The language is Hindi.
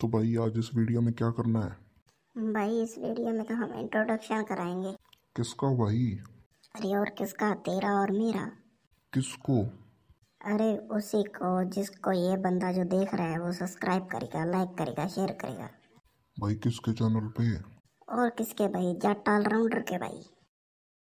तो भाई आज इस वीडियो में क्या करना है भाई इस वीडियो में तो हम इंट्रोडक्शन कराएंगे किसका भाई अरे और किसका तेरा और मेरा किसको अरे उसी को जिसको ये बंदा जो देख रहा है वो सब्सक्राइब करेगा लाइक करेगा शेयर करेगा भाई किसके चैनल पे और किसके भाई जाटाल राउंडर के भाई